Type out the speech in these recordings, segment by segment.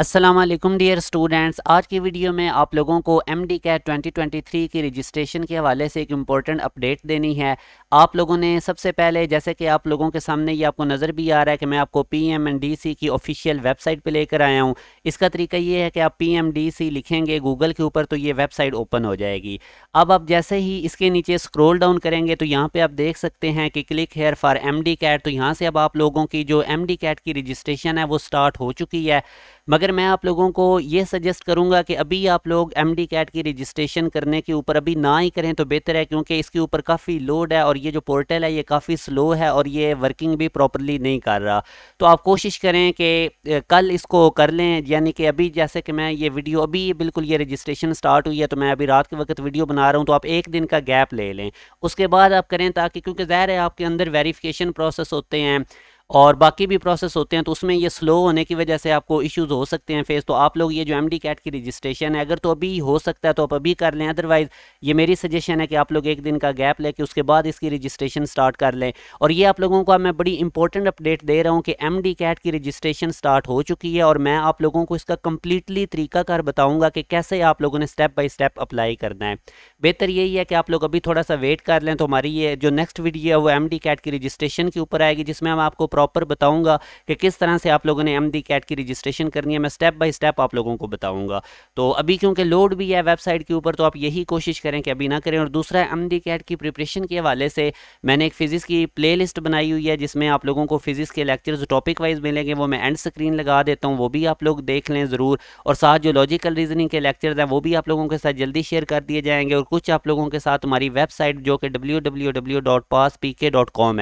Aslam dear students आज की video में आप लोगों को एम डी कैट ट्वेंटी की रजिस्ट्रेशन के हवाले से एक इम्पॉर्टेंट अपडेट देनी है आप लोगों ने सबसे पहले जैसे कि आप लोगों के सामने ये आपको नज़र भी आ रहा है कि मैं आपको P M and D C की ऑफिशियल वेबसाइट पे लेकर आया हूँ इसका तरीका ये है कि आप पी एम डी सी लिखेंगे गूगल के ऊपर तो ये वेबसाइट ओपन हो जाएगी अब आप जैसे ही इसके नीचे स्क्रोल डाउन करेंगे तो यहाँ पर आप देख सकते हैं कि click here for M D CAT तो यहाँ से अब आप लोगों की जो एम डी कैट की रजिस्ट्रेशन है वो स्टार्ट हो चुकी है मगर अगर मैं आप लोगों को ये सजेस्ट करूँगा कि अभी आप लोग एम कैट की रजिस्ट्रेशन करने के ऊपर अभी ना ही करें तो बेहतर है क्योंकि इसके ऊपर काफ़ी लोड है और ये जो पोर्टल है ये काफ़ी स्लो है और ये वर्किंग भी प्रॉपरली नहीं कर रहा तो आप कोशिश करें कि कल इसको कर लें यानी कि अभी जैसे कि मैं ये वीडियो अभी बिल्कुल ये रजिस्ट्रेशन स्टार्ट हुई है तो मैं अभी रात के वक्त वीडियो बना रहा हूँ तो आप एक दिन का गैप ले लें उसके बाद आप करें ताकि क्योंकि ज़ाहिर है आपके अंदर वेरीफिकेशन प्रोसेस होते हैं और बाकी भी प्रोसेस होते हैं तो उसमें ये स्लो होने की वजह से आपको इश्यूज हो सकते हैं फेस तो आप लोग ये जो एम कैट की रजिस्ट्रेशन है अगर तो अभी हो सकता है तो आप अभी कर लें अदरवाइज़ ये मेरी सजेशन है कि आप लोग एक दिन का गैप लेके उसके बाद इसकी रजिस्ट्रेशन स्टार्ट कर लें और ये आप लोगों को मैं बड़ी इंपॉर्टेंट अपडेट दे रहा हूँ कि एम कैट की रजिस्ट्रेशन स्टार्ट हो चुकी है और मैं आप लोगों को इसका कम्प्लीटली तरीकाकार बताऊँगा कि कैसे आप लोगों ने स्टेप बाई स्टेप अप्लाई करना है बेहतर यही है कि आप लोग अभी थोड़ा सा वेट कर लें तो हमारी ये जो नेक्स्ट वीडियो है वो एम कैट की रजिस्ट्रेशन के ऊपर आएगी जिसमें हम आपको प्रॉपर बताऊंगा कि किस तरह से आप लोगों ने एम कैट की रजिस्ट्रेशन करनी है मैं स्टेप बाई स्टेप आप लोगों को बताऊंगा तो अभी क्योंकि लोड भी है वेबसाइट के ऊपर तो आप यही कोशिश करें कि अभी ना करें और दूसरा एम कैट की प्रिपरेशन के हवाले से मैंने एक फिज़िक्स की प्ले लिस्ट बनाई हुई है जिसमें आप लोगों को फिज़िक्स के लेक्चर टॉपिक वाइज मिलेंगे वो मैं एंड स्क्रीन लगा देता हूँ वो भी आप लोग देख लें ज़रूर और साथ जो लॉजिकल रीजनिंग के लेक्चर्स हैं वो भी आप लोगों के साथ जल्दी शेयर कर दिए जाएंगे और कुछ आप लोगों के साथ हमारी वेबसाइट जो कि डब्ल्यू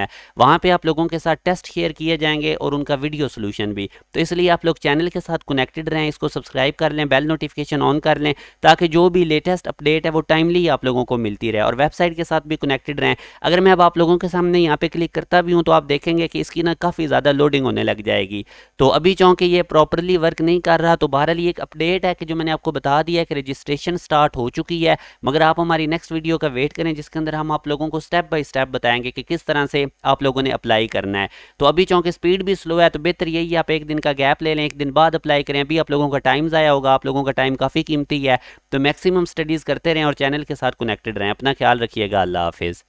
है वहाँ पर आप लोगों के साथ टेस्ट शेयर किए जाएंगे और उनका वीडियो सोल्यूशन भी तो इसलिए आप लोग चैनल के साथ कनेक्टेड रहें इसको सब्सक्राइब कर लें बेल नोटिफिकेशन ऑन कर लें ताकि जो भी लेटेस्ट अपडेट है वो टाइमली आप लोगों को मिलती रहे और वेबसाइट के साथ भी कनेक्टेड रहें अगर मैं अब आप लोगों के सामने यहाँ पर क्लिक करता भी हूँ तो आप देखेंगे कि इसकी ना काफ़ी ज़्यादा लोडिंग होने लग जाएगी तो अभी चूँकि ये प्रॉपरली वर्क नहीं कर रहा तो बहरहाल ये एक अपडेट है कि जो मैंने आपको बता दिया कि रजिस्ट्रेशन स्टार्ट हो चुकी है मगर आप हमारी नेक्स्ट वीडियो का वेट करें जिसके अंदर हम आप लोगों को स्टेप बाय स्टेप बताएंगे कि किस तरह से आप लोगों ने अप्लाई करना है तो अभी चूँकि स्पीड भी स्लो है तो बेहतर यही आप एक दिन का गैप ले लें एक दिन बाद अप्लाई करें अभी आप लोगों का टाइम ज़ाया होगा आप लोगों का टाइम काफ़ी कीमती है तो मैक्सिमम स्टडीज़ करते रहें और चैनल के साथ कनेक्टेड रहें अपना ख्याल रखिएगा अल्लाह हाफिज़